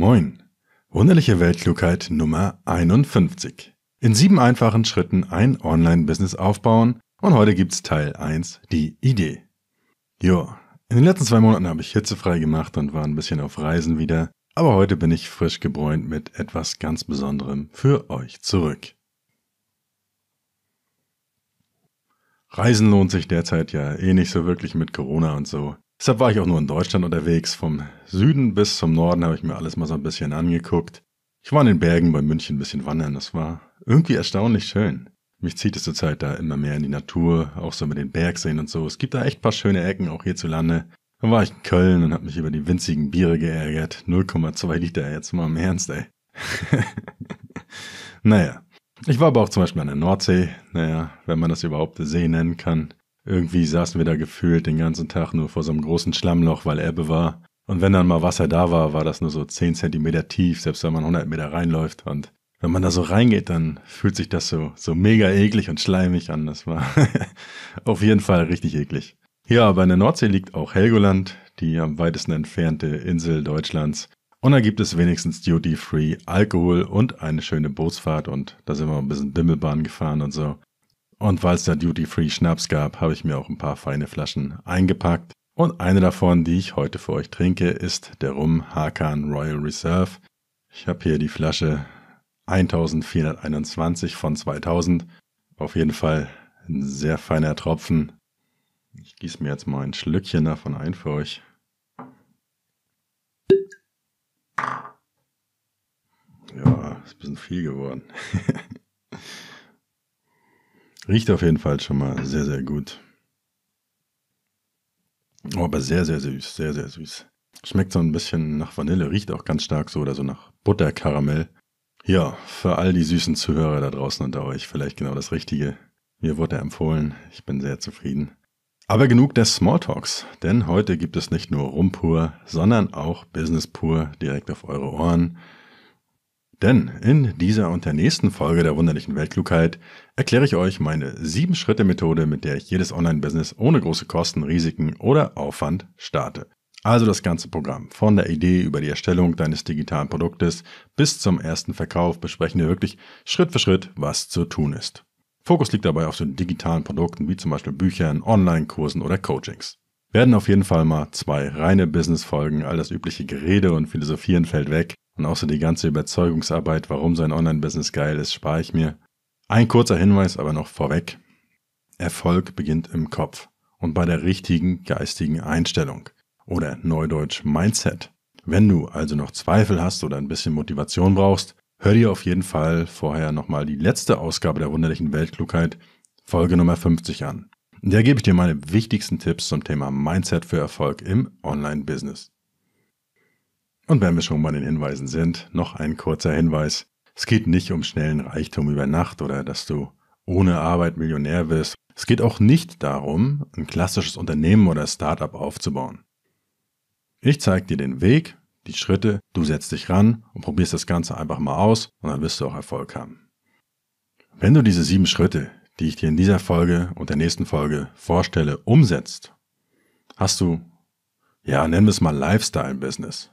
Moin! Wunderliche Weltklugheit Nummer 51. In sieben einfachen Schritten ein Online-Business aufbauen und heute gibt's Teil 1, die Idee. Jo, in den letzten zwei Monaten habe ich hitzefrei gemacht und war ein bisschen auf Reisen wieder, aber heute bin ich frisch gebräunt mit etwas ganz Besonderem für euch zurück. Reisen lohnt sich derzeit ja eh nicht so wirklich mit Corona und so. Deshalb war ich auch nur in Deutschland unterwegs. Vom Süden bis zum Norden habe ich mir alles mal so ein bisschen angeguckt. Ich war in den Bergen bei München ein bisschen wandern. Das war irgendwie erstaunlich schön. Mich zieht es zurzeit da immer mehr in die Natur, auch so mit den Bergseen und so. Es gibt da echt paar schöne Ecken, auch hierzulande. Dann war ich in Köln und habe mich über die winzigen Biere geärgert. 0,2 Liter, jetzt mal im Ernst, ey. naja. Ich war aber auch zum Beispiel an der Nordsee. Naja, wenn man das überhaupt See nennen kann. Irgendwie saßen wir da gefühlt den ganzen Tag nur vor so einem großen Schlammloch, weil Ebbe war. Und wenn dann mal Wasser da war, war das nur so 10 Zentimeter tief, selbst wenn man 100 Meter reinläuft. Und wenn man da so reingeht, dann fühlt sich das so, so mega eklig und schleimig an. Das war auf jeden Fall richtig eklig. Ja, aber in der Nordsee liegt auch Helgoland, die am weitesten entfernte Insel Deutschlands. Und da gibt es wenigstens Duty-Free, Alkohol und eine schöne Bootsfahrt und da sind wir ein bisschen Bimmelbahn gefahren und so. Und weil es da Duty-Free-Schnaps gab, habe ich mir auch ein paar feine Flaschen eingepackt. Und eine davon, die ich heute für euch trinke, ist der Rum Hakan Royal Reserve. Ich habe hier die Flasche 1421 von 2000. Auf jeden Fall ein sehr feiner Tropfen. Ich gieße mir jetzt mal ein Schlückchen davon ein für euch. Ja, ist ein bisschen viel geworden. Riecht auf jeden Fall schon mal sehr, sehr gut. Oh, aber sehr, sehr süß, sehr, sehr süß. Schmeckt so ein bisschen nach Vanille, riecht auch ganz stark so oder so nach Butterkaramell. Ja, für all die süßen Zuhörer da draußen unter euch vielleicht genau das Richtige. Mir wurde er empfohlen, ich bin sehr zufrieden. Aber genug des Smalltalks, denn heute gibt es nicht nur Rum pur, sondern auch Business pur direkt auf eure Ohren. Denn in dieser und der nächsten Folge der wunderlichen Weltklugheit erkläre ich euch meine 7-Schritte-Methode, mit der ich jedes Online-Business ohne große Kosten, Risiken oder Aufwand starte. Also das ganze Programm, von der Idee über die Erstellung deines digitalen Produktes bis zum ersten Verkauf besprechen wir wirklich Schritt für Schritt, was zu tun ist. Fokus liegt dabei auf so digitalen Produkten wie zum Beispiel Büchern, Online-Kursen oder Coachings. Werden auf jeden Fall mal zwei reine Business-Folgen, all das übliche Gerede und Philosophieren fällt weg und außer die ganze Überzeugungsarbeit, warum sein Online-Business geil ist, spare ich mir. Ein kurzer Hinweis aber noch vorweg. Erfolg beginnt im Kopf und bei der richtigen geistigen Einstellung oder neudeutsch Mindset. Wenn du also noch Zweifel hast oder ein bisschen Motivation brauchst, hör dir auf jeden Fall vorher nochmal die letzte Ausgabe der wunderlichen Weltklugheit, Folge Nummer 50 an. In der gebe ich dir meine wichtigsten Tipps zum Thema Mindset für Erfolg im Online-Business. Und wenn wir schon bei den Hinweisen sind, noch ein kurzer Hinweis. Es geht nicht um schnellen Reichtum über Nacht oder dass du ohne Arbeit Millionär wirst. Es geht auch nicht darum, ein klassisches Unternehmen oder Startup aufzubauen. Ich zeige dir den Weg, die Schritte, du setzt dich ran und probierst das Ganze einfach mal aus und dann wirst du auch Erfolg haben. Wenn du diese sieben Schritte, die ich dir in dieser Folge und der nächsten Folge vorstelle, umsetzt, hast du, ja, nennen wir es mal Lifestyle-Business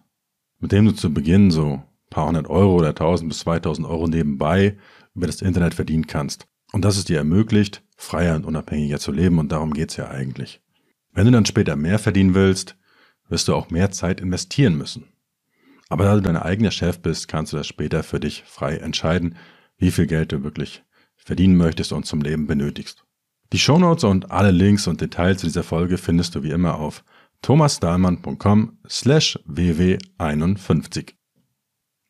mit dem du zu Beginn so paar hundert Euro oder 1000 bis 2000 Euro nebenbei über das Internet verdienen kannst. Und das es dir ermöglicht, freier und unabhängiger zu leben und darum geht's ja eigentlich. Wenn du dann später mehr verdienen willst, wirst du auch mehr Zeit investieren müssen. Aber da du dein eigener Chef bist, kannst du das später für dich frei entscheiden, wie viel Geld du wirklich verdienen möchtest und zum Leben benötigst. Die Shownotes und alle Links und Details zu dieser Folge findest du wie immer auf thomasdahlmann.com slash ww51.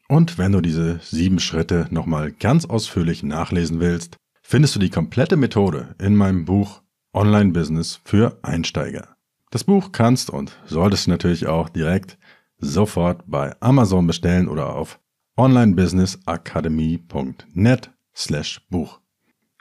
Und wenn du diese sieben Schritte nochmal ganz ausführlich nachlesen willst, findest du die komplette Methode in meinem Buch Online-Business für Einsteiger. Das Buch kannst und solltest du natürlich auch direkt sofort bei Amazon bestellen oder auf onlinebusinessakademie.net slash Buch.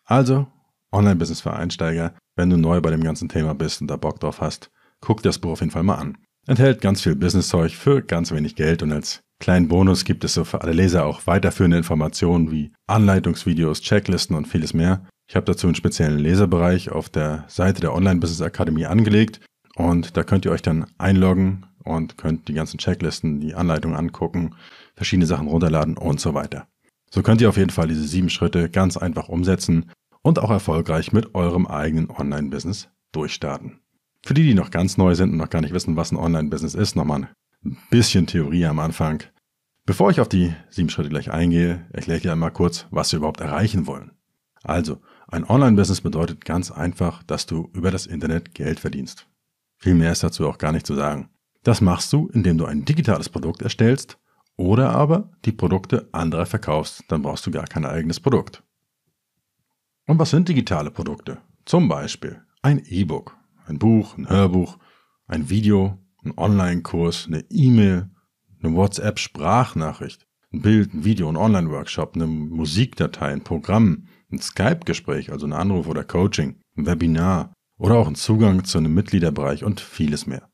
Also Online-Business für Einsteiger, wenn du neu bei dem ganzen Thema bist und da Bock drauf hast, Guckt das Buch auf jeden Fall mal an. Enthält ganz viel Business-Zeug für ganz wenig Geld und als kleinen Bonus gibt es so für alle Leser auch weiterführende Informationen wie Anleitungsvideos, Checklisten und vieles mehr. Ich habe dazu einen speziellen Leserbereich auf der Seite der Online Business Akademie angelegt und da könnt ihr euch dann einloggen und könnt die ganzen Checklisten, die Anleitungen angucken, verschiedene Sachen runterladen und so weiter. So könnt ihr auf jeden Fall diese sieben Schritte ganz einfach umsetzen und auch erfolgreich mit eurem eigenen Online-Business durchstarten. Für die, die noch ganz neu sind und noch gar nicht wissen, was ein Online-Business ist, nochmal ein bisschen Theorie am Anfang. Bevor ich auf die sieben Schritte gleich eingehe, erkläre ich dir einmal kurz, was wir überhaupt erreichen wollen. Also, ein Online-Business bedeutet ganz einfach, dass du über das Internet Geld verdienst. Viel mehr ist dazu auch gar nicht zu sagen. Das machst du, indem du ein digitales Produkt erstellst oder aber die Produkte anderer verkaufst, dann brauchst du gar kein eigenes Produkt. Und was sind digitale Produkte? Zum Beispiel ein E-Book, ein Buch, ein Hörbuch, ein Video, ein Online-Kurs, eine E-Mail, eine WhatsApp-Sprachnachricht, ein Bild, ein Video, ein Online-Workshop, eine Musikdatei, ein Programm, ein Skype-Gespräch, also ein Anruf oder Coaching, ein Webinar oder auch ein Zugang zu einem Mitgliederbereich und vieles mehr.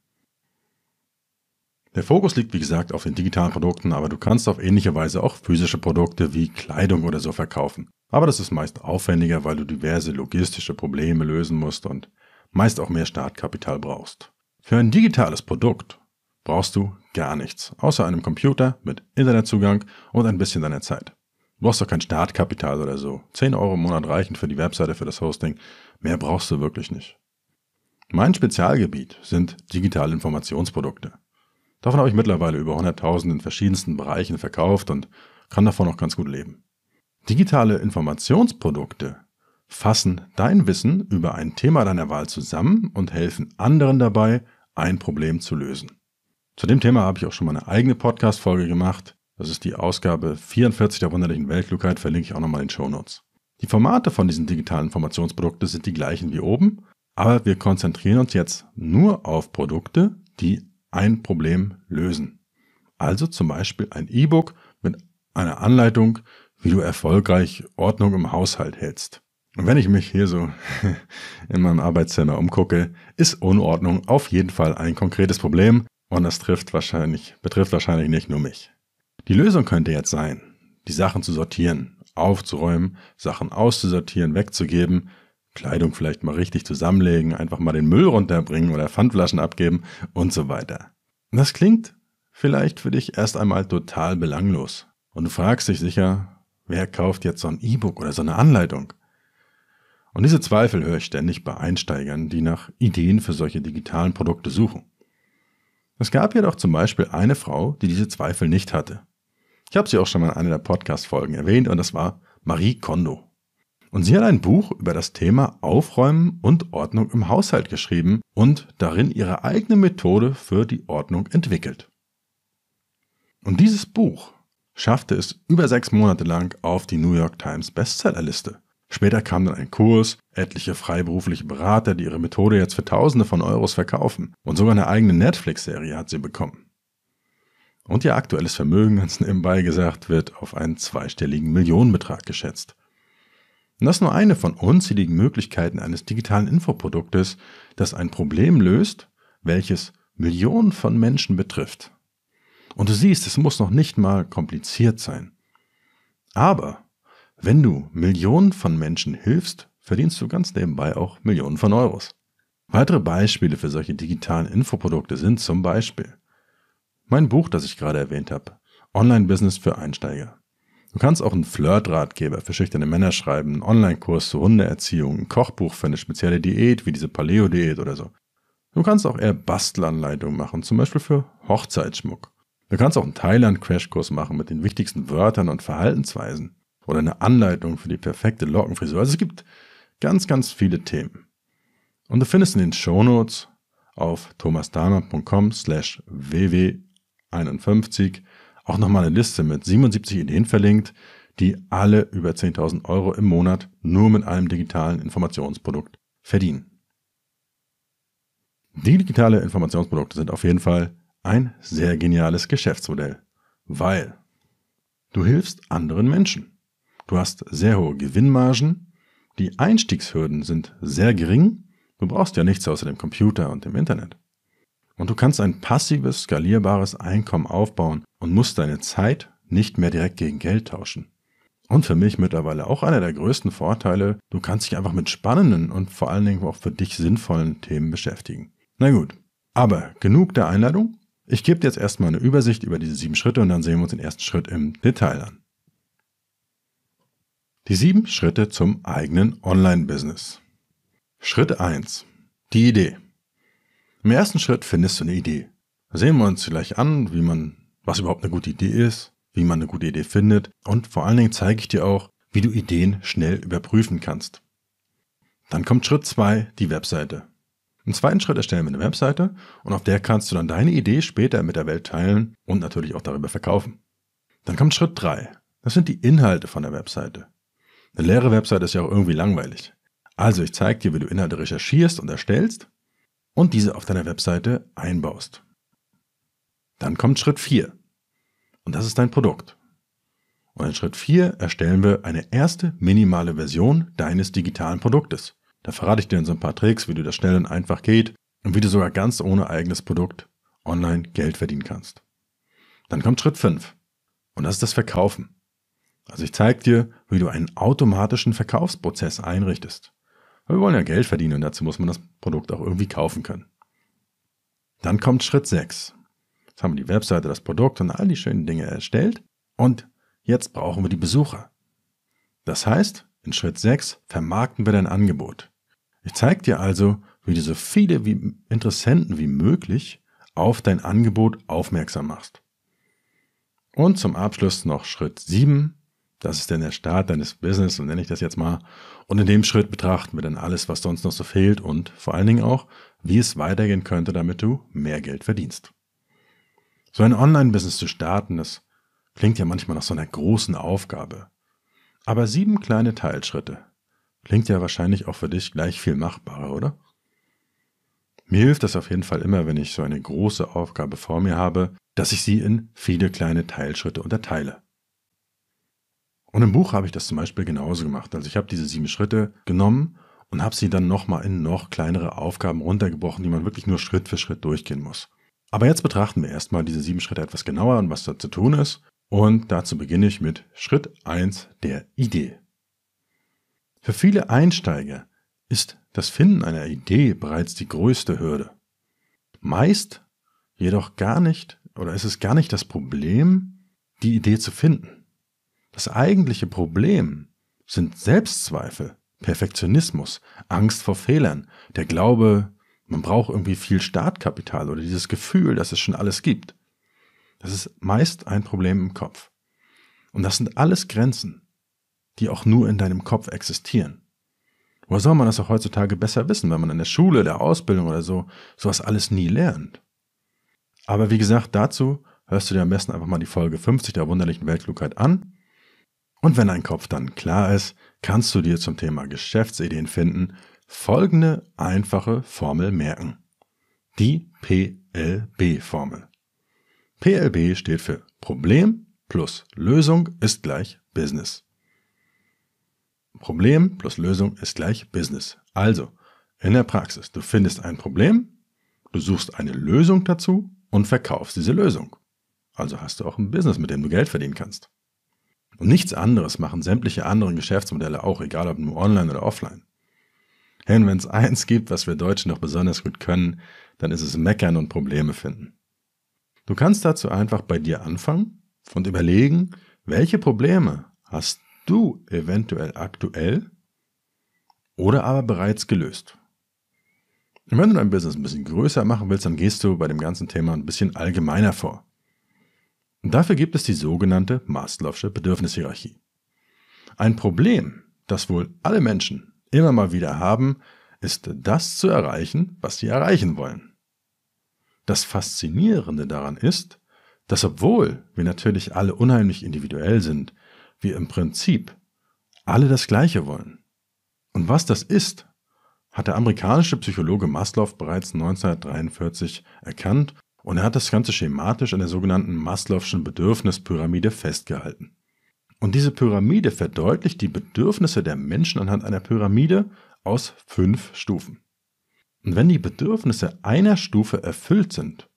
Der Fokus liegt wie gesagt auf den digitalen Produkten, aber du kannst auf ähnliche Weise auch physische Produkte wie Kleidung oder so verkaufen. Aber das ist meist aufwendiger, weil du diverse logistische Probleme lösen musst und meist auch mehr Startkapital brauchst. Für ein digitales Produkt brauchst du gar nichts, außer einem Computer mit Internetzugang und ein bisschen deiner Zeit. Du brauchst doch kein Startkapital oder so. 10 Euro im Monat reichen für die Webseite, für das Hosting. Mehr brauchst du wirklich nicht. Mein Spezialgebiet sind digitale Informationsprodukte. Davon habe ich mittlerweile über 100.000 in verschiedensten Bereichen verkauft und kann davon auch ganz gut leben. Digitale Informationsprodukte fassen dein Wissen über ein Thema deiner Wahl zusammen und helfen anderen dabei, ein Problem zu lösen. Zu dem Thema habe ich auch schon mal eine eigene Podcast-Folge gemacht. Das ist die Ausgabe 44 der wunderlichen Weltklugheit, verlinke ich auch nochmal in den Show Notes. Die Formate von diesen digitalen Informationsprodukten sind die gleichen wie oben, aber wir konzentrieren uns jetzt nur auf Produkte, die ein Problem lösen. Also zum Beispiel ein E-Book mit einer Anleitung, wie du erfolgreich Ordnung im Haushalt hältst. Und wenn ich mich hier so in meinem Arbeitszimmer umgucke, ist Unordnung auf jeden Fall ein konkretes Problem und das trifft wahrscheinlich, betrifft wahrscheinlich nicht nur mich. Die Lösung könnte jetzt sein, die Sachen zu sortieren, aufzuräumen, Sachen auszusortieren, wegzugeben, Kleidung vielleicht mal richtig zusammenlegen, einfach mal den Müll runterbringen oder Pfandflaschen abgeben und so weiter. Das klingt vielleicht für dich erst einmal total belanglos. Und du fragst dich sicher, wer kauft jetzt so ein E-Book oder so eine Anleitung? Und diese Zweifel höre ich ständig bei Einsteigern, die nach Ideen für solche digitalen Produkte suchen. Es gab jedoch zum Beispiel eine Frau, die diese Zweifel nicht hatte. Ich habe sie auch schon mal in einer der Podcast-Folgen erwähnt und das war Marie Kondo. Und sie hat ein Buch über das Thema Aufräumen und Ordnung im Haushalt geschrieben und darin ihre eigene Methode für die Ordnung entwickelt. Und dieses Buch schaffte es über sechs Monate lang auf die New York Times Bestsellerliste. Später kam dann ein Kurs, etliche freiberufliche Berater, die ihre Methode jetzt für Tausende von Euros verkaufen. Und sogar eine eigene Netflix-Serie hat sie bekommen. Und ihr aktuelles Vermögen, ganz nebenbei gesagt, wird auf einen zweistelligen Millionenbetrag geschätzt. Und das ist nur eine von unzähligen Möglichkeiten eines digitalen Infoproduktes, das ein Problem löst, welches Millionen von Menschen betrifft. Und du siehst, es muss noch nicht mal kompliziert sein. Aber wenn du Millionen von Menschen hilfst, verdienst du ganz nebenbei auch Millionen von Euros. Weitere Beispiele für solche digitalen Infoprodukte sind zum Beispiel mein Buch, das ich gerade erwähnt habe, Online-Business für Einsteiger. Du kannst auch einen Flirt-Ratgeber für schüchterne Männer schreiben, einen Online-Kurs zur Hundeerziehung, ein Kochbuch für eine spezielle Diät wie diese Paleo-Diät oder so. Du kannst auch eher Bastelanleitungen machen, zum Beispiel für Hochzeitsschmuck. Du kannst auch einen Thailand-Crashkurs machen mit den wichtigsten Wörtern und Verhaltensweisen oder eine Anleitung für die perfekte Lockenfrisur. Also es gibt ganz, ganz viele Themen. Und du findest in den Shownotes auf thomasdahmer.com slash ww51 auch nochmal eine Liste mit 77 Ideen verlinkt, die alle über 10.000 Euro im Monat nur mit einem digitalen Informationsprodukt verdienen. Digitale Informationsprodukte sind auf jeden Fall ein sehr geniales Geschäftsmodell, weil du hilfst anderen Menschen. Du hast sehr hohe Gewinnmargen. Die Einstiegshürden sind sehr gering. Du brauchst ja nichts außer dem Computer und dem Internet. Und du kannst ein passives, skalierbares Einkommen aufbauen und musst deine Zeit nicht mehr direkt gegen Geld tauschen. Und für mich mittlerweile auch einer der größten Vorteile, du kannst dich einfach mit spannenden und vor allen Dingen auch für dich sinnvollen Themen beschäftigen. Na gut, aber genug der Einladung. Ich gebe dir jetzt erstmal eine Übersicht über diese sieben Schritte und dann sehen wir uns den ersten Schritt im Detail an. Die sieben Schritte zum eigenen Online-Business. Schritt 1. Die Idee. Im ersten Schritt findest du eine Idee. Da sehen wir uns gleich an, wie man, was überhaupt eine gute Idee ist, wie man eine gute Idee findet und vor allen Dingen zeige ich dir auch, wie du Ideen schnell überprüfen kannst. Dann kommt Schritt 2, die Webseite. Im zweiten Schritt erstellen wir eine Webseite und auf der kannst du dann deine Idee später mit der Welt teilen und natürlich auch darüber verkaufen. Dann kommt Schritt 3. Das sind die Inhalte von der Webseite. Eine leere Website ist ja auch irgendwie langweilig. Also ich zeige dir, wie du Inhalte recherchierst und erstellst und diese auf deiner Webseite einbaust. Dann kommt Schritt 4 und das ist dein Produkt. Und in Schritt 4 erstellen wir eine erste minimale Version deines digitalen Produktes. Da verrate ich dir in so ein paar Tricks, wie du das schnell und einfach geht und wie du sogar ganz ohne eigenes Produkt online Geld verdienen kannst. Dann kommt Schritt 5 und das ist das Verkaufen. Also ich zeige dir, wie du einen automatischen Verkaufsprozess einrichtest. Weil wir wollen ja Geld verdienen und dazu muss man das Produkt auch irgendwie kaufen können. Dann kommt Schritt 6. Jetzt haben wir die Webseite, das Produkt und all die schönen Dinge erstellt und jetzt brauchen wir die Besucher. Das heißt, in Schritt 6 vermarkten wir dein Angebot. Ich zeige dir also, wie du so viele wie Interessenten wie möglich auf dein Angebot aufmerksam machst. Und zum Abschluss noch Schritt 7, das ist denn der Start deines Business, so nenne ich das jetzt mal. Und in dem Schritt betrachten wir dann alles, was sonst noch so fehlt und vor allen Dingen auch, wie es weitergehen könnte, damit du mehr Geld verdienst. So ein Online-Business zu starten, das klingt ja manchmal nach so einer großen Aufgabe. Aber sieben kleine Teilschritte klingt ja wahrscheinlich auch für dich gleich viel machbarer, oder? Mir hilft das auf jeden Fall immer, wenn ich so eine große Aufgabe vor mir habe, dass ich sie in viele kleine Teilschritte unterteile. Und im Buch habe ich das zum Beispiel genauso gemacht. Also ich habe diese sieben Schritte genommen und habe sie dann nochmal in noch kleinere Aufgaben runtergebrochen, die man wirklich nur Schritt für Schritt durchgehen muss. Aber jetzt betrachten wir erstmal diese sieben Schritte etwas genauer und was da zu tun ist. Und dazu beginne ich mit Schritt 1 der Idee. Für viele Einsteiger ist das Finden einer Idee bereits die größte Hürde. Meist jedoch gar nicht oder ist es gar nicht das Problem, die Idee zu finden. Das eigentliche Problem sind Selbstzweifel, Perfektionismus, Angst vor Fehlern, der Glaube, man braucht irgendwie viel Startkapital oder dieses Gefühl, dass es schon alles gibt. Das ist meist ein Problem im Kopf. Und das sind alles Grenzen, die auch nur in deinem Kopf existieren. Woher soll man das auch heutzutage besser wissen, wenn man in der Schule, der Ausbildung oder so sowas alles nie lernt? Aber wie gesagt, dazu hörst du dir am besten einfach mal die Folge 50 der wunderlichen Weltklugheit an und wenn dein Kopf dann klar ist, kannst du dir zum Thema Geschäftsideen finden folgende einfache Formel merken. Die PLB-Formel. PLB steht für Problem plus Lösung ist gleich Business. Problem plus Lösung ist gleich Business. Also, in der Praxis, du findest ein Problem, du suchst eine Lösung dazu und verkaufst diese Lösung. Also hast du auch ein Business, mit dem du Geld verdienen kannst. Und nichts anderes machen sämtliche anderen Geschäftsmodelle auch, egal ob nur online oder offline. Denn wenn es eins gibt, was wir Deutschen noch besonders gut können, dann ist es meckern und Probleme finden. Du kannst dazu einfach bei dir anfangen und überlegen, welche Probleme hast du eventuell aktuell oder aber bereits gelöst. Und wenn du dein Business ein bisschen größer machen willst, dann gehst du bei dem ganzen Thema ein bisschen allgemeiner vor. Und dafür gibt es die sogenannte Maslow'sche Bedürfnishierarchie. Ein Problem, das wohl alle Menschen immer mal wieder haben, ist das zu erreichen, was sie erreichen wollen. Das Faszinierende daran ist, dass obwohl wir natürlich alle unheimlich individuell sind, wir im Prinzip alle das Gleiche wollen. Und was das ist, hat der amerikanische Psychologe Maslow bereits 1943 erkannt und er hat das Ganze schematisch an der sogenannten Maslow'schen Bedürfnispyramide festgehalten. Und diese Pyramide verdeutlicht die Bedürfnisse der Menschen anhand einer Pyramide aus fünf Stufen. Und wenn die Bedürfnisse einer Stufe erfüllt sind,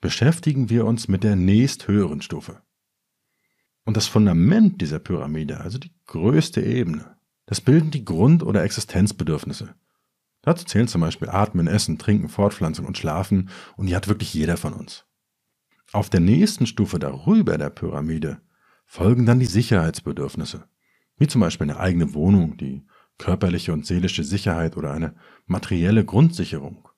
beschäftigen wir uns mit der nächsthöheren Stufe. Und das Fundament dieser Pyramide, also die größte Ebene, das bilden die Grund- oder Existenzbedürfnisse, Dazu zählen zum Beispiel Atmen, Essen, Trinken, Fortpflanzung und Schlafen und die hat wirklich jeder von uns. Auf der nächsten Stufe darüber der Pyramide folgen dann die Sicherheitsbedürfnisse, wie zum Beispiel eine eigene Wohnung, die körperliche und seelische Sicherheit oder eine materielle Grundsicherung.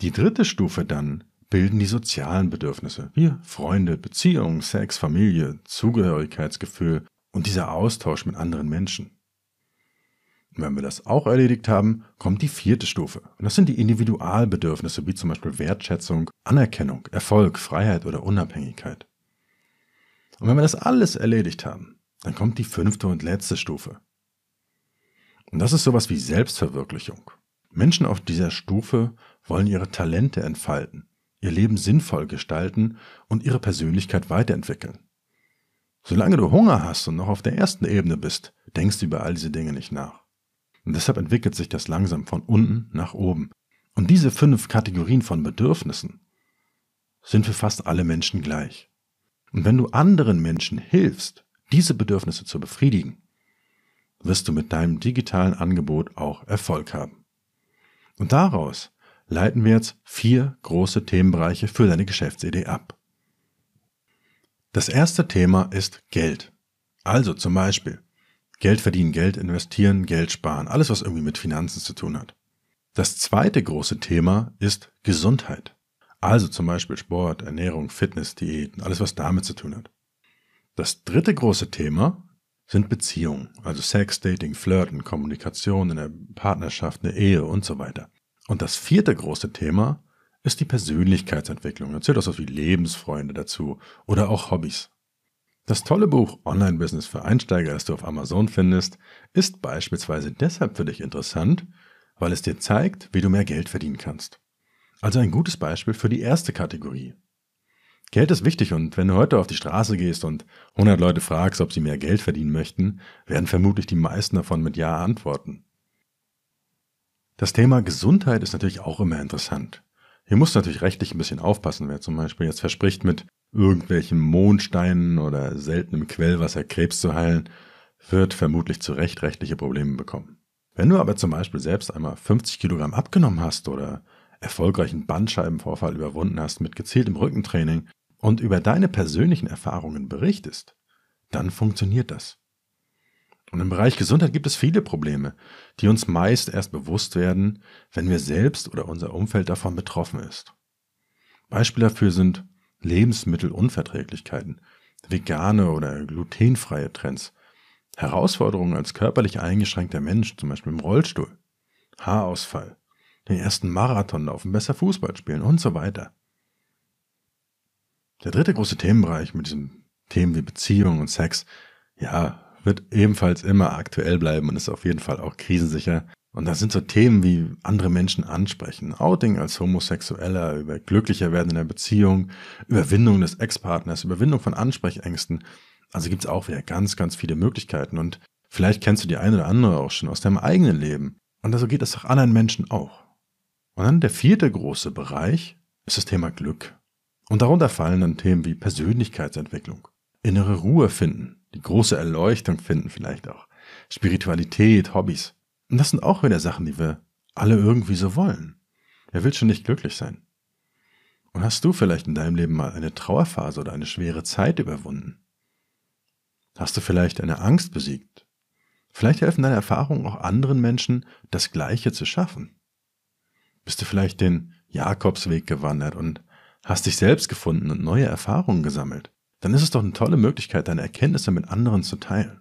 Die dritte Stufe dann bilden die sozialen Bedürfnisse, wie Freunde, Beziehungen, Sex, Familie, Zugehörigkeitsgefühl und dieser Austausch mit anderen Menschen. Und Wenn wir das auch erledigt haben, kommt die vierte Stufe. Und das sind die Individualbedürfnisse wie zum Beispiel Wertschätzung, Anerkennung, Erfolg, Freiheit oder Unabhängigkeit. Und wenn wir das alles erledigt haben, dann kommt die fünfte und letzte Stufe. Und das ist sowas wie Selbstverwirklichung. Menschen auf dieser Stufe wollen ihre Talente entfalten, ihr Leben sinnvoll gestalten und ihre Persönlichkeit weiterentwickeln. Solange du Hunger hast und noch auf der ersten Ebene bist, denkst du über all diese Dinge nicht nach. Und deshalb entwickelt sich das langsam von unten nach oben. Und diese fünf Kategorien von Bedürfnissen sind für fast alle Menschen gleich. Und wenn du anderen Menschen hilfst, diese Bedürfnisse zu befriedigen, wirst du mit deinem digitalen Angebot auch Erfolg haben. Und daraus leiten wir jetzt vier große Themenbereiche für deine Geschäftsidee ab. Das erste Thema ist Geld. Also zum Beispiel, Geld verdienen, Geld investieren, Geld sparen, alles was irgendwie mit Finanzen zu tun hat. Das zweite große Thema ist Gesundheit. Also zum Beispiel Sport, Ernährung, Fitness, Diäten, alles was damit zu tun hat. Das dritte große Thema sind Beziehungen, also Sex, Dating, Flirten, Kommunikation in der Partnerschaft, eine Ehe und so weiter. Und das vierte große Thema ist die Persönlichkeitsentwicklung. Da zählt auch so wie Lebensfreunde dazu oder auch Hobbys. Das tolle Buch Online-Business für Einsteiger, das du auf Amazon findest, ist beispielsweise deshalb für dich interessant, weil es dir zeigt, wie du mehr Geld verdienen kannst. Also ein gutes Beispiel für die erste Kategorie. Geld ist wichtig und wenn du heute auf die Straße gehst und 100 Leute fragst, ob sie mehr Geld verdienen möchten, werden vermutlich die meisten davon mit Ja antworten. Das Thema Gesundheit ist natürlich auch immer interessant. Hier musst du natürlich rechtlich ein bisschen aufpassen, wer zum Beispiel jetzt verspricht, mit irgendwelchen Mondsteinen oder seltenem Quellwasser Krebs zu heilen, wird vermutlich zu Recht rechtliche Probleme bekommen. Wenn du aber zum Beispiel selbst einmal 50 Kilogramm abgenommen hast oder erfolgreichen Bandscheibenvorfall überwunden hast mit gezieltem Rückentraining und über deine persönlichen Erfahrungen berichtest, dann funktioniert das. Und im Bereich Gesundheit gibt es viele Probleme, die uns meist erst bewusst werden, wenn wir selbst oder unser Umfeld davon betroffen ist. Beispiele dafür sind Lebensmittelunverträglichkeiten, vegane oder glutenfreie Trends, Herausforderungen als körperlich eingeschränkter Mensch, zum Beispiel im Rollstuhl, Haarausfall, den ersten Marathon laufen, besser Fußball spielen und so weiter. Der dritte große Themenbereich mit diesen Themen wie Beziehung und Sex, ja, wird ebenfalls immer aktuell bleiben und ist auf jeden Fall auch krisensicher und da sind so Themen wie andere Menschen ansprechen, Outing als Homosexueller, über glücklicher werden in der Beziehung, Überwindung des Ex-Partners, Überwindung von Ansprechängsten. Also gibt's auch wieder ganz, ganz viele Möglichkeiten und vielleicht kennst du die eine oder andere auch schon aus deinem eigenen Leben. Und so also geht es doch anderen Menschen auch. Und dann der vierte große Bereich ist das Thema Glück. Und darunter fallen dann Themen wie Persönlichkeitsentwicklung, innere Ruhe finden, die große Erleuchtung finden vielleicht auch, Spiritualität, Hobbys. Und das sind auch wieder Sachen, die wir alle irgendwie so wollen. Wer will schon nicht glücklich sein? Und hast du vielleicht in deinem Leben mal eine Trauerphase oder eine schwere Zeit überwunden? Hast du vielleicht eine Angst besiegt? Vielleicht helfen deine Erfahrungen auch anderen Menschen, das Gleiche zu schaffen. Bist du vielleicht den Jakobsweg gewandert und hast dich selbst gefunden und neue Erfahrungen gesammelt? Dann ist es doch eine tolle Möglichkeit, deine Erkenntnisse mit anderen zu teilen.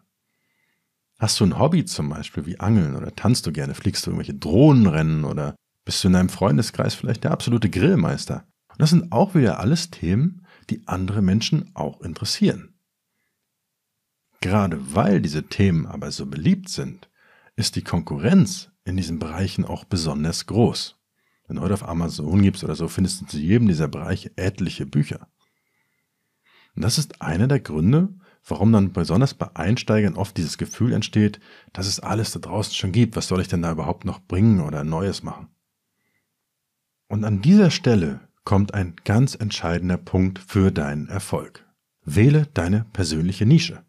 Hast du ein Hobby zum Beispiel wie Angeln oder tanzt du gerne, fliegst du irgendwelche Drohnenrennen oder bist du in deinem Freundeskreis vielleicht der absolute Grillmeister? Und das sind auch wieder alles Themen, die andere Menschen auch interessieren. Gerade weil diese Themen aber so beliebt sind, ist die Konkurrenz in diesen Bereichen auch besonders groß. Wenn du heute auf Amazon gibst oder so, findest du zu jedem dieser Bereiche etliche Bücher. Und das ist einer der Gründe, warum dann besonders bei Einsteigern oft dieses Gefühl entsteht, dass es alles da draußen schon gibt, was soll ich denn da überhaupt noch bringen oder Neues machen? Und an dieser Stelle kommt ein ganz entscheidender Punkt für deinen Erfolg. Wähle deine persönliche Nische.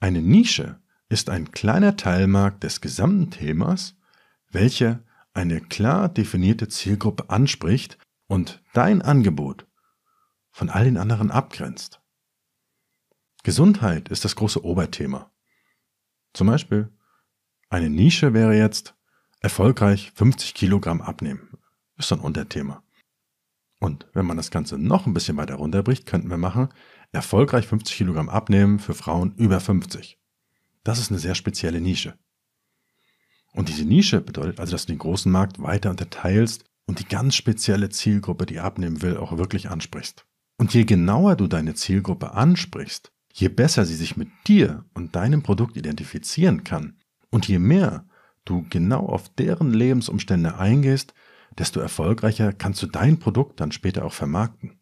Eine Nische ist ein kleiner Teilmarkt des gesamten Themas, welcher eine klar definierte Zielgruppe anspricht und dein Angebot von all den anderen abgrenzt. Gesundheit ist das große Oberthema. Zum Beispiel, eine Nische wäre jetzt erfolgreich 50 Kilogramm abnehmen. Ist so ein Unterthema. Und wenn man das Ganze noch ein bisschen weiter runterbricht, könnten wir machen, erfolgreich 50 Kilogramm abnehmen für Frauen über 50. Das ist eine sehr spezielle Nische. Und diese Nische bedeutet also, dass du den großen Markt weiter unterteilst und die ganz spezielle Zielgruppe, die abnehmen will, auch wirklich ansprichst. Und je genauer du deine Zielgruppe ansprichst, Je besser sie sich mit dir und deinem Produkt identifizieren kann und je mehr du genau auf deren Lebensumstände eingehst, desto erfolgreicher kannst du dein Produkt dann später auch vermarkten.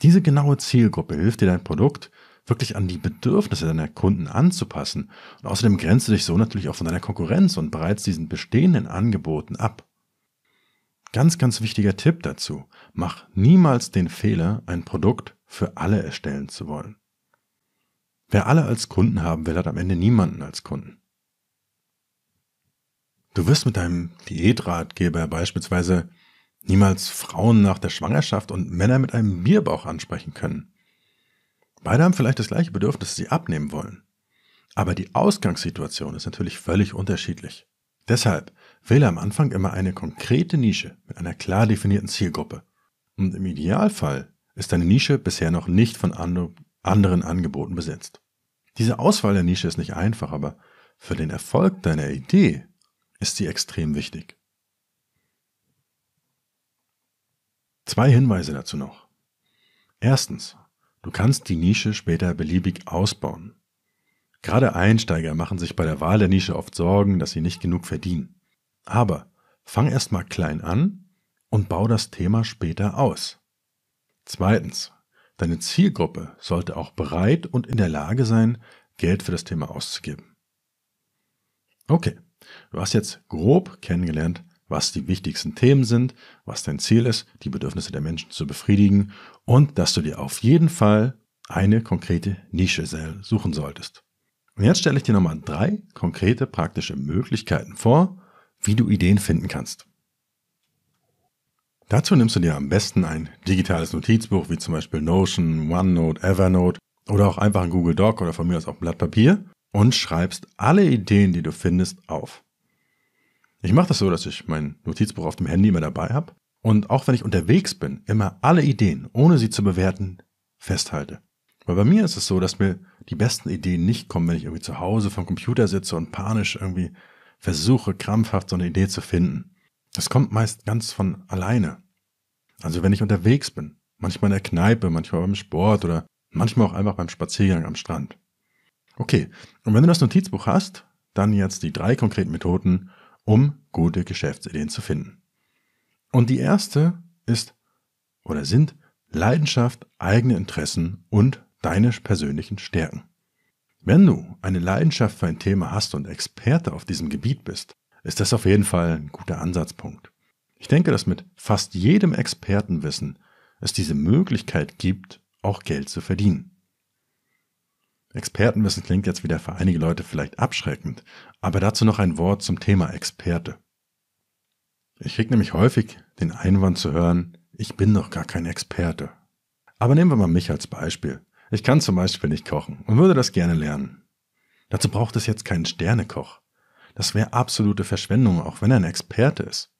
Diese genaue Zielgruppe hilft dir dein Produkt wirklich an die Bedürfnisse deiner Kunden anzupassen und außerdem grenzt du dich so natürlich auch von deiner Konkurrenz und bereits diesen bestehenden Angeboten ab. Ganz, ganz wichtiger Tipp dazu. Mach niemals den Fehler, ein Produkt für alle erstellen zu wollen. Wer alle als Kunden haben will, hat am Ende niemanden als Kunden. Du wirst mit deinem Diätratgeber beispielsweise niemals Frauen nach der Schwangerschaft und Männer mit einem Bierbauch ansprechen können. Beide haben vielleicht das gleiche Bedürfnis, dass sie abnehmen wollen. Aber die Ausgangssituation ist natürlich völlig unterschiedlich. Deshalb wähle am Anfang immer eine konkrete Nische mit einer klar definierten Zielgruppe. Und im Idealfall ist deine Nische bisher noch nicht von anderen anderen Angeboten besetzt. Diese Auswahl der Nische ist nicht einfach, aber für den Erfolg deiner Idee ist sie extrem wichtig. Zwei Hinweise dazu noch. Erstens, du kannst die Nische später beliebig ausbauen. Gerade Einsteiger machen sich bei der Wahl der Nische oft Sorgen, dass sie nicht genug verdienen. Aber fang erstmal klein an und bau das Thema später aus. Zweitens, Deine Zielgruppe sollte auch bereit und in der Lage sein, Geld für das Thema auszugeben. Okay, du hast jetzt grob kennengelernt, was die wichtigsten Themen sind, was dein Ziel ist, die Bedürfnisse der Menschen zu befriedigen und dass du dir auf jeden Fall eine konkrete Nische suchen solltest. Und jetzt stelle ich dir nochmal drei konkrete praktische Möglichkeiten vor, wie du Ideen finden kannst. Dazu nimmst du dir am besten ein digitales Notizbuch wie zum Beispiel Notion, OneNote, Evernote oder auch einfach ein Google Doc oder von mir aus auch ein Blatt Papier und schreibst alle Ideen, die du findest, auf. Ich mache das so, dass ich mein Notizbuch auf dem Handy immer dabei habe und auch wenn ich unterwegs bin, immer alle Ideen, ohne sie zu bewerten, festhalte. Weil bei mir ist es so, dass mir die besten Ideen nicht kommen, wenn ich irgendwie zu Hause vom Computer sitze und panisch irgendwie versuche, krampfhaft so eine Idee zu finden. Das kommt meist ganz von alleine. Also wenn ich unterwegs bin, manchmal in der Kneipe, manchmal beim Sport oder manchmal auch einfach beim Spaziergang am Strand. Okay, und wenn du das Notizbuch hast, dann jetzt die drei konkreten Methoden, um gute Geschäftsideen zu finden. Und die erste ist oder sind Leidenschaft, eigene Interessen und deine persönlichen Stärken. Wenn du eine Leidenschaft für ein Thema hast und Experte auf diesem Gebiet bist, ist das auf jeden Fall ein guter Ansatzpunkt. Ich denke, dass mit fast jedem Expertenwissen es diese Möglichkeit gibt, auch Geld zu verdienen. Expertenwissen klingt jetzt wieder für einige Leute vielleicht abschreckend, aber dazu noch ein Wort zum Thema Experte. Ich kriege nämlich häufig den Einwand zu hören, ich bin doch gar kein Experte. Aber nehmen wir mal mich als Beispiel. Ich kann zum Beispiel nicht kochen und würde das gerne lernen. Dazu braucht es jetzt keinen Sternekoch. Das wäre absolute Verschwendung, auch wenn er ein Experte ist.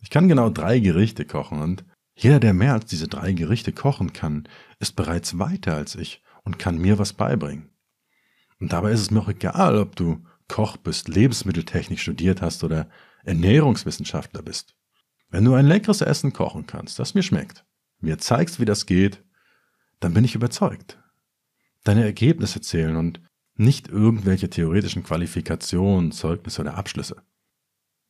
Ich kann genau drei Gerichte kochen und jeder, der mehr als diese drei Gerichte kochen kann, ist bereits weiter als ich und kann mir was beibringen. Und dabei ist es mir auch egal, ob du Koch bist, Lebensmitteltechnik studiert hast oder Ernährungswissenschaftler bist. Wenn du ein leckeres Essen kochen kannst, das mir schmeckt, mir zeigst, wie das geht, dann bin ich überzeugt. Deine Ergebnisse zählen und nicht irgendwelche theoretischen Qualifikationen, Zeugnisse oder Abschlüsse.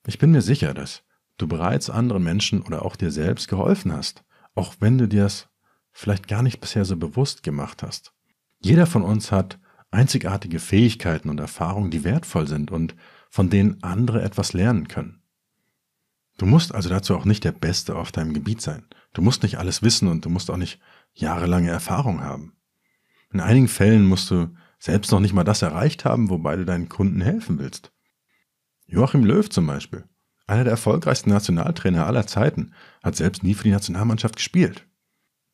Ich bin mir sicher, dass du bereits anderen Menschen oder auch dir selbst geholfen hast, auch wenn du dir das vielleicht gar nicht bisher so bewusst gemacht hast. Jeder von uns hat einzigartige Fähigkeiten und Erfahrungen, die wertvoll sind und von denen andere etwas lernen können. Du musst also dazu auch nicht der Beste auf deinem Gebiet sein. Du musst nicht alles wissen und du musst auch nicht jahrelange Erfahrung haben. In einigen Fällen musst du selbst noch nicht mal das erreicht haben, wobei du deinen Kunden helfen willst. Joachim Löw zum Beispiel, einer der erfolgreichsten Nationaltrainer aller Zeiten, hat selbst nie für die Nationalmannschaft gespielt.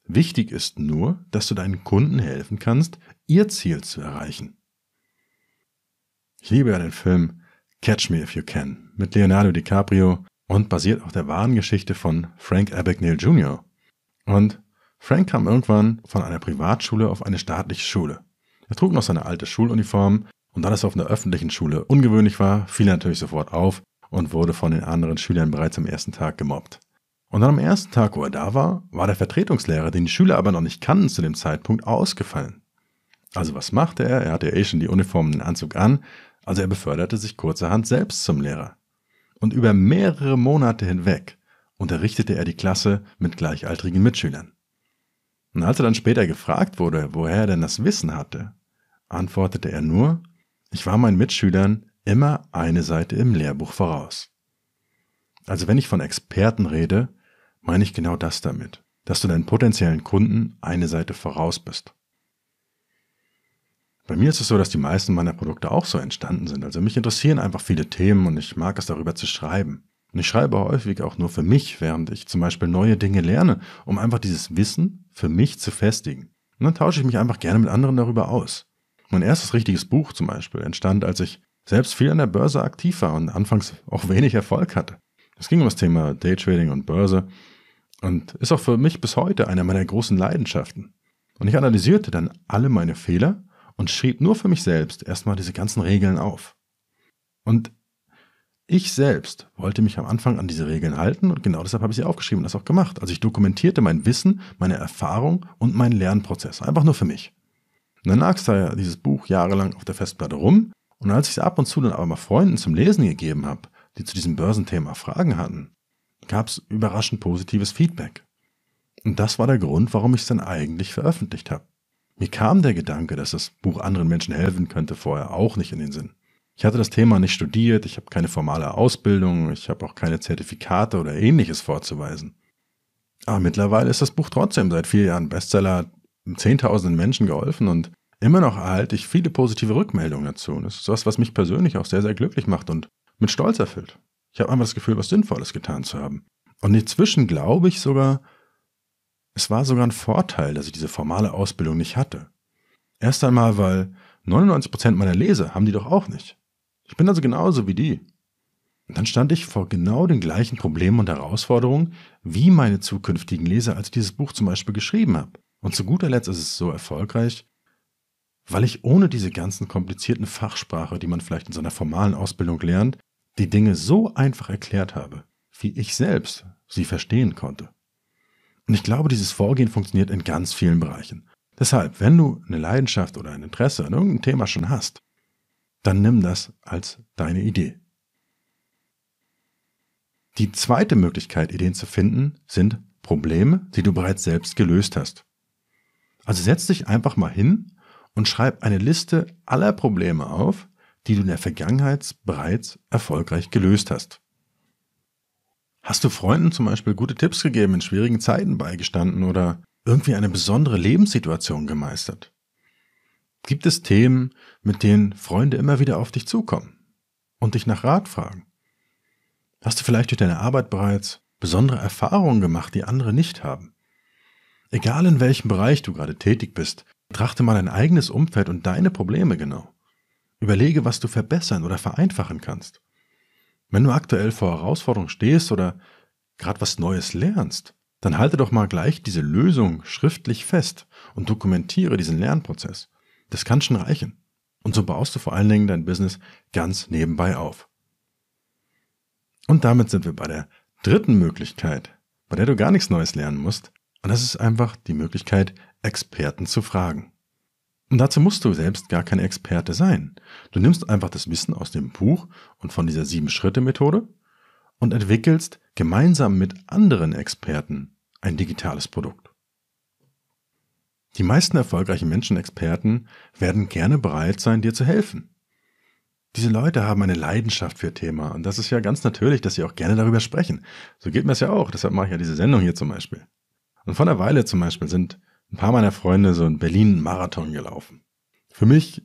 Wichtig ist nur, dass du deinen Kunden helfen kannst, ihr Ziel zu erreichen. Ich liebe ja den Film Catch Me If You Can mit Leonardo DiCaprio und basiert auf der wahren Geschichte von Frank Abagnale Jr. Und Frank kam irgendwann von einer Privatschule auf eine staatliche Schule. Er trug noch seine alte Schuluniform und da das auf einer öffentlichen Schule ungewöhnlich war, fiel er natürlich sofort auf und wurde von den anderen Schülern bereits am ersten Tag gemobbt. Und dann am ersten Tag, wo er da war, war der Vertretungslehrer, den die Schüler aber noch nicht kannten zu dem Zeitpunkt, ausgefallen. Also was machte er? Er hatte eh schon die Uniform und den Anzug an, also er beförderte sich kurzerhand selbst zum Lehrer. Und über mehrere Monate hinweg unterrichtete er die Klasse mit gleichaltrigen Mitschülern. Und als er dann später gefragt wurde, woher er denn das Wissen hatte, antwortete er nur, ich war meinen Mitschülern immer eine Seite im Lehrbuch voraus. Also wenn ich von Experten rede, meine ich genau das damit, dass du deinen potenziellen Kunden eine Seite voraus bist. Bei mir ist es so, dass die meisten meiner Produkte auch so entstanden sind. Also mich interessieren einfach viele Themen und ich mag es darüber zu schreiben. Und ich schreibe häufig auch nur für mich, während ich zum Beispiel neue Dinge lerne, um einfach dieses Wissen für mich zu festigen. Und dann tausche ich mich einfach gerne mit anderen darüber aus. Mein erstes richtiges Buch zum Beispiel entstand, als ich selbst viel an der Börse aktiv war und anfangs auch wenig Erfolg hatte. Es ging um das Thema Daytrading und Börse und ist auch für mich bis heute eine meiner großen Leidenschaften. Und ich analysierte dann alle meine Fehler und schrieb nur für mich selbst erstmal diese ganzen Regeln auf. Und ich selbst wollte mich am Anfang an diese Regeln halten und genau deshalb habe ich sie aufgeschrieben und das auch gemacht. Also ich dokumentierte mein Wissen, meine Erfahrung und meinen Lernprozess. Einfach nur für mich. Und dann lag es da ja dieses Buch jahrelang auf der Festplatte rum und als ich es ab und zu dann aber mal Freunden zum Lesen gegeben habe, die zu diesem Börsenthema Fragen hatten, gab es überraschend positives Feedback. Und das war der Grund, warum ich es dann eigentlich veröffentlicht habe. Mir kam der Gedanke, dass das Buch anderen Menschen helfen könnte, vorher auch nicht in den Sinn. Ich hatte das Thema nicht studiert, ich habe keine formale Ausbildung, ich habe auch keine Zertifikate oder ähnliches vorzuweisen. Aber mittlerweile ist das Buch trotzdem seit vier Jahren Bestseller, zehntausenden Menschen geholfen und immer noch erhalte ich viele positive Rückmeldungen dazu. Und das ist was, was mich persönlich auch sehr, sehr glücklich macht und mit Stolz erfüllt. Ich habe einfach das Gefühl, was Sinnvolles getan zu haben. Und inzwischen glaube ich sogar, es war sogar ein Vorteil, dass ich diese formale Ausbildung nicht hatte. Erst einmal, weil 99% meiner Leser haben die doch auch nicht. Ich bin also genauso wie die. Und dann stand ich vor genau den gleichen Problemen und Herausforderungen, wie meine zukünftigen Leser, als ich dieses Buch zum Beispiel geschrieben habe. Und zu guter Letzt ist es so erfolgreich, weil ich ohne diese ganzen komplizierten Fachsprache, die man vielleicht in so einer formalen Ausbildung lernt, die Dinge so einfach erklärt habe, wie ich selbst sie verstehen konnte. Und ich glaube, dieses Vorgehen funktioniert in ganz vielen Bereichen. Deshalb, wenn du eine Leidenschaft oder ein Interesse an irgendeinem Thema schon hast, dann nimm das als deine Idee. Die zweite Möglichkeit, Ideen zu finden, sind Probleme, die du bereits selbst gelöst hast. Also setz dich einfach mal hin und schreib eine Liste aller Probleme auf, die du in der Vergangenheit bereits erfolgreich gelöst hast. Hast du Freunden zum Beispiel gute Tipps gegeben, in schwierigen Zeiten beigestanden oder irgendwie eine besondere Lebenssituation gemeistert? Gibt es Themen, mit denen Freunde immer wieder auf dich zukommen und dich nach Rat fragen? Hast du vielleicht durch deine Arbeit bereits besondere Erfahrungen gemacht, die andere nicht haben? Egal in welchem Bereich du gerade tätig bist, betrachte mal dein eigenes Umfeld und deine Probleme genau. Überlege, was du verbessern oder vereinfachen kannst. Wenn du aktuell vor Herausforderungen stehst oder gerade was Neues lernst, dann halte doch mal gleich diese Lösung schriftlich fest und dokumentiere diesen Lernprozess. Das kann schon reichen. Und so baust du vor allen Dingen dein Business ganz nebenbei auf. Und damit sind wir bei der dritten Möglichkeit, bei der du gar nichts Neues lernen musst. Und das ist einfach die Möglichkeit, Experten zu fragen. Und dazu musst du selbst gar kein Experte sein. Du nimmst einfach das Wissen aus dem Buch und von dieser Sieben-Schritte-Methode und entwickelst gemeinsam mit anderen Experten ein digitales Produkt. Die meisten erfolgreichen Menschenexperten werden gerne bereit sein, dir zu helfen. Diese Leute haben eine Leidenschaft für Thema und das ist ja ganz natürlich, dass sie auch gerne darüber sprechen. So geht mir es ja auch, deshalb mache ich ja diese Sendung hier zum Beispiel. Und vor einer Weile zum Beispiel sind ein paar meiner Freunde so einen Berlin Marathon gelaufen. Für mich,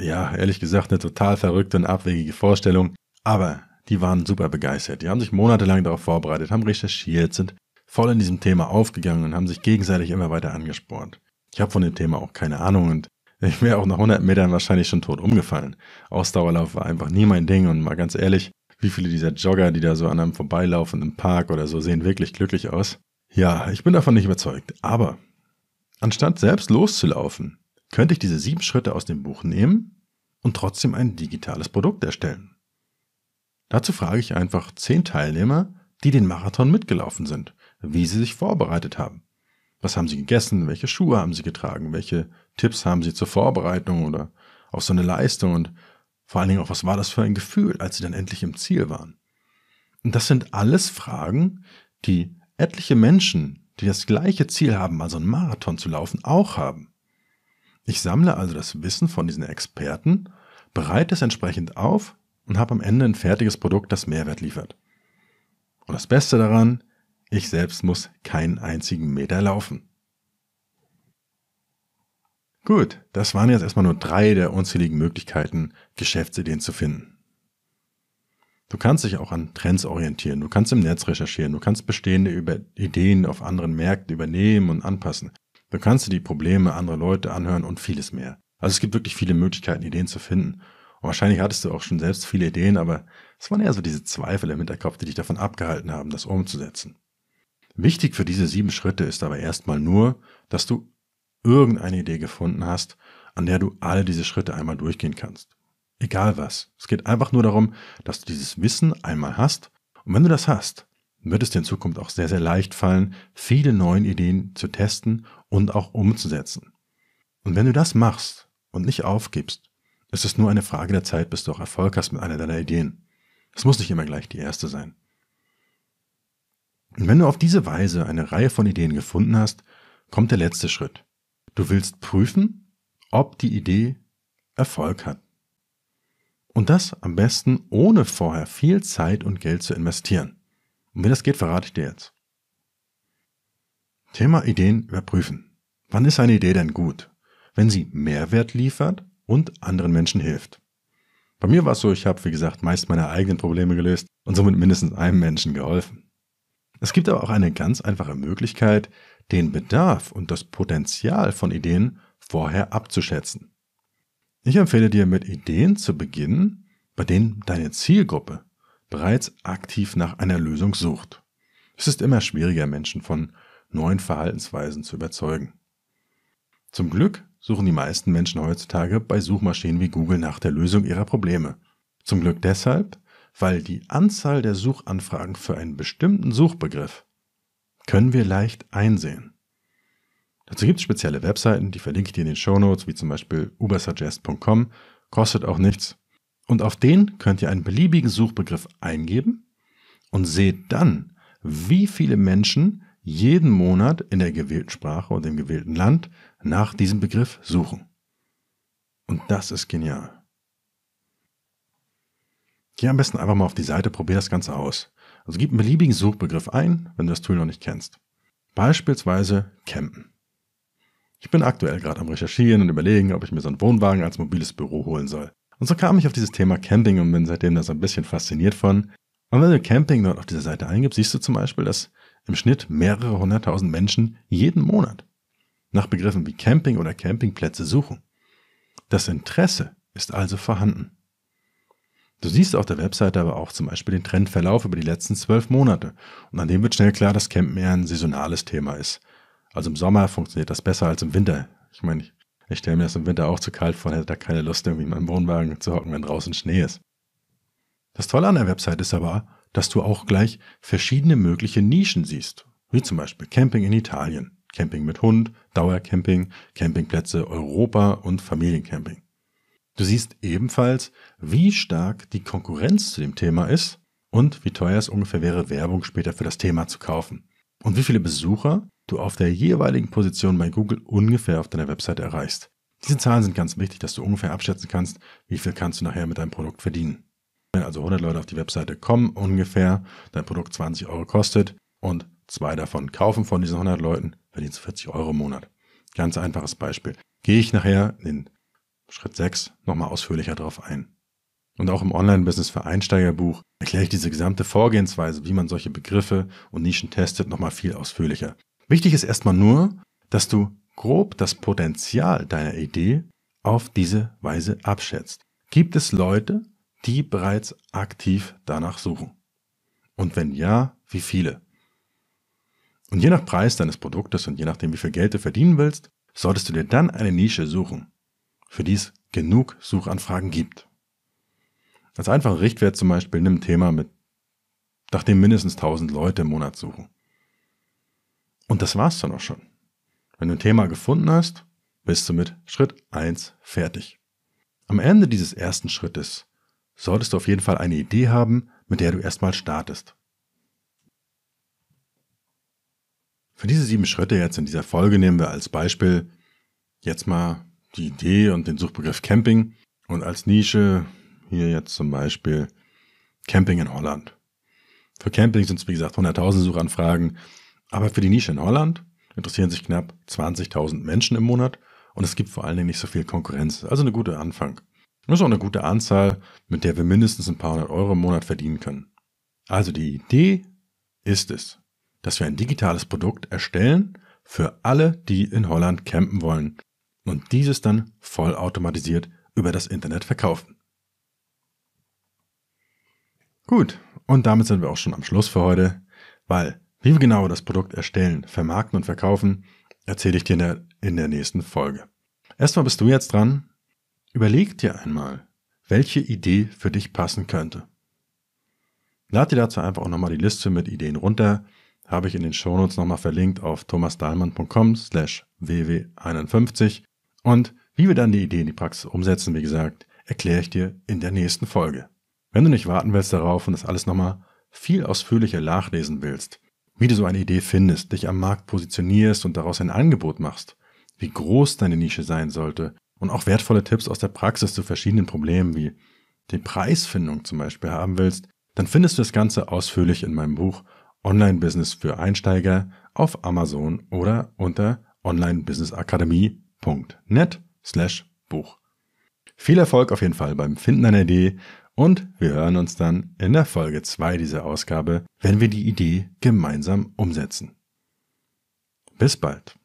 ja, ehrlich gesagt, eine total verrückte und abwegige Vorstellung, aber die waren super begeistert. Die haben sich monatelang darauf vorbereitet, haben recherchiert, sind voll in diesem Thema aufgegangen und haben sich gegenseitig immer weiter angespornt. Ich habe von dem Thema auch keine Ahnung und ich wäre auch nach 100 Metern wahrscheinlich schon tot umgefallen. Ausdauerlauf war einfach nie mein Ding und mal ganz ehrlich, wie viele dieser Jogger, die da so an einem vorbeilaufen im Park oder so, sehen wirklich glücklich aus? Ja, ich bin davon nicht überzeugt. Aber anstatt selbst loszulaufen, könnte ich diese sieben Schritte aus dem Buch nehmen und trotzdem ein digitales Produkt erstellen. Dazu frage ich einfach zehn Teilnehmer, die den Marathon mitgelaufen sind, wie sie sich vorbereitet haben. Was haben Sie gegessen? Welche Schuhe haben Sie getragen? Welche Tipps haben Sie zur Vorbereitung oder auf so eine Leistung? Und vor allen Dingen auch, was war das für ein Gefühl, als Sie dann endlich im Ziel waren? Und das sind alles Fragen, die etliche Menschen, die das gleiche Ziel haben, also einen Marathon zu laufen, auch haben. Ich sammle also das Wissen von diesen Experten, bereite es entsprechend auf und habe am Ende ein fertiges Produkt, das Mehrwert liefert. Und das Beste daran, ich selbst muss keinen einzigen Meter laufen. Gut, das waren jetzt erstmal nur drei der unzähligen Möglichkeiten, Geschäftsideen zu finden. Du kannst dich auch an Trends orientieren, du kannst im Netz recherchieren, du kannst bestehende Ideen auf anderen Märkten übernehmen und anpassen. Du kannst dir die Probleme anderer Leute anhören und vieles mehr. Also es gibt wirklich viele Möglichkeiten, Ideen zu finden. Und wahrscheinlich hattest du auch schon selbst viele Ideen, aber es waren eher so diese Zweifel im Hinterkopf, die dich davon abgehalten haben, das umzusetzen. Wichtig für diese sieben Schritte ist aber erstmal nur, dass du irgendeine Idee gefunden hast, an der du alle diese Schritte einmal durchgehen kannst. Egal was. Es geht einfach nur darum, dass du dieses Wissen einmal hast. Und wenn du das hast, wird es dir in Zukunft auch sehr, sehr leicht fallen, viele neuen Ideen zu testen und auch umzusetzen. Und wenn du das machst und nicht aufgibst, ist es nur eine Frage der Zeit, bis du auch Erfolg hast mit einer deiner Ideen. Es muss nicht immer gleich die erste sein. Und wenn du auf diese Weise eine Reihe von Ideen gefunden hast, kommt der letzte Schritt. Du willst prüfen, ob die Idee Erfolg hat. Und das am besten ohne vorher viel Zeit und Geld zu investieren. Und wie das geht, verrate ich dir jetzt. Thema Ideen überprüfen. Wann ist eine Idee denn gut? Wenn sie Mehrwert liefert und anderen Menschen hilft. Bei mir war es so, ich habe, wie gesagt, meist meine eigenen Probleme gelöst und somit mindestens einem Menschen geholfen. Es gibt aber auch eine ganz einfache Möglichkeit, den Bedarf und das Potenzial von Ideen vorher abzuschätzen. Ich empfehle dir, mit Ideen zu beginnen, bei denen deine Zielgruppe bereits aktiv nach einer Lösung sucht. Es ist immer schwieriger, Menschen von neuen Verhaltensweisen zu überzeugen. Zum Glück suchen die meisten Menschen heutzutage bei Suchmaschinen wie Google nach der Lösung ihrer Probleme. Zum Glück deshalb, weil die Anzahl der Suchanfragen für einen bestimmten Suchbegriff können wir leicht einsehen. Dazu gibt es spezielle Webseiten, die verlinke ich dir in den Shownotes, wie zum Beispiel ubersuggest.com, kostet auch nichts. Und auf den könnt ihr einen beliebigen Suchbegriff eingeben und seht dann, wie viele Menschen jeden Monat in der gewählten Sprache und im gewählten Land nach diesem Begriff suchen. Und das ist genial. Geh am besten einfach mal auf die Seite, probier das Ganze aus. Also gib einen beliebigen Suchbegriff ein, wenn du das Tool noch nicht kennst. Beispielsweise Campen. Ich bin aktuell gerade am Recherchieren und überlegen, ob ich mir so einen Wohnwagen als mobiles Büro holen soll. Und so kam ich auf dieses Thema Camping und bin seitdem da so ein bisschen fasziniert von. Und wenn du Camping dort auf dieser Seite eingibst, siehst du zum Beispiel, dass im Schnitt mehrere hunderttausend Menschen jeden Monat nach Begriffen wie Camping oder Campingplätze suchen. Das Interesse ist also vorhanden. Du siehst auf der Webseite aber auch zum Beispiel den Trendverlauf über die letzten zwölf Monate. Und an dem wird schnell klar, dass Campen eher ein saisonales Thema ist. Also im Sommer funktioniert das besser als im Winter. Ich meine, ich, ich stelle mir das im Winter auch zu kalt vor, hätte da keine Lust, irgendwie in meinem Wohnwagen zu hocken, wenn draußen Schnee ist. Das Tolle an der Website ist aber, dass du auch gleich verschiedene mögliche Nischen siehst. Wie zum Beispiel Camping in Italien, Camping mit Hund, Dauercamping, Campingplätze Europa und Familiencamping. Du siehst ebenfalls, wie stark die Konkurrenz zu dem Thema ist und wie teuer es ungefähr wäre, Werbung später für das Thema zu kaufen. Und wie viele Besucher du auf der jeweiligen Position bei Google ungefähr auf deiner Website erreichst. Diese Zahlen sind ganz wichtig, dass du ungefähr abschätzen kannst, wie viel kannst du nachher mit deinem Produkt verdienen. Wenn also 100 Leute auf die Webseite kommen ungefähr, dein Produkt 20 Euro kostet und zwei davon kaufen von diesen 100 Leuten, verdienst du 40 Euro im Monat. Ganz einfaches Beispiel. Gehe ich nachher in den Schritt 6, nochmal ausführlicher darauf ein. Und auch im Online-Business für Einsteigerbuch erkläre ich diese gesamte Vorgehensweise, wie man solche Begriffe und Nischen testet, nochmal viel ausführlicher. Wichtig ist erstmal nur, dass du grob das Potenzial deiner Idee auf diese Weise abschätzt. Gibt es Leute, die bereits aktiv danach suchen? Und wenn ja, wie viele? Und je nach Preis deines Produktes und je nachdem, wie viel Geld du verdienen willst, solltest du dir dann eine Nische suchen, für die es genug Suchanfragen gibt. Als einfacher Richtwert zum Beispiel nimm ein Thema mit, nach dem mindestens 1000 Leute im Monat suchen. Und das war's dann auch schon. Wenn du ein Thema gefunden hast, bist du mit Schritt 1 fertig. Am Ende dieses ersten Schrittes solltest du auf jeden Fall eine Idee haben, mit der du erstmal startest. Für diese sieben Schritte jetzt in dieser Folge nehmen wir als Beispiel jetzt mal die Idee und den Suchbegriff Camping und als Nische hier jetzt zum Beispiel Camping in Holland. Für Camping sind es wie gesagt 100.000 Suchanfragen, aber für die Nische in Holland interessieren sich knapp 20.000 Menschen im Monat und es gibt vor allen Dingen nicht so viel Konkurrenz. Also eine gute Anfang. Das ist auch eine gute Anzahl, mit der wir mindestens ein paar hundert Euro im Monat verdienen können. Also die Idee ist es, dass wir ein digitales Produkt erstellen für alle, die in Holland campen wollen und dieses dann vollautomatisiert über das Internet verkaufen. Gut, und damit sind wir auch schon am Schluss für heute, weil wie wir genau das Produkt erstellen, vermarkten und verkaufen, erzähle ich dir in der, in der nächsten Folge. Erstmal bist du jetzt dran. Überleg dir einmal, welche Idee für dich passen könnte. Lade dir dazu einfach auch nochmal die Liste mit Ideen runter. Habe ich in den Shownotes nochmal verlinkt auf thomasdahlmann.com slash ww51. Und wie wir dann die Idee in die Praxis umsetzen, wie gesagt, erkläre ich dir in der nächsten Folge. Wenn du nicht warten willst darauf und das alles nochmal viel ausführlicher nachlesen willst, wie du so eine Idee findest, dich am Markt positionierst und daraus ein Angebot machst, wie groß deine Nische sein sollte und auch wertvolle Tipps aus der Praxis zu verschiedenen Problemen wie die Preisfindung zum Beispiel haben willst, dann findest du das Ganze ausführlich in meinem Buch Online-Business für Einsteiger auf Amazon oder unter onlinebusinessakademie.com www.ecom.net slash Buch. Viel Erfolg auf jeden Fall beim Finden einer Idee und wir hören uns dann in der Folge 2 dieser Ausgabe, wenn wir die Idee gemeinsam umsetzen. Bis bald.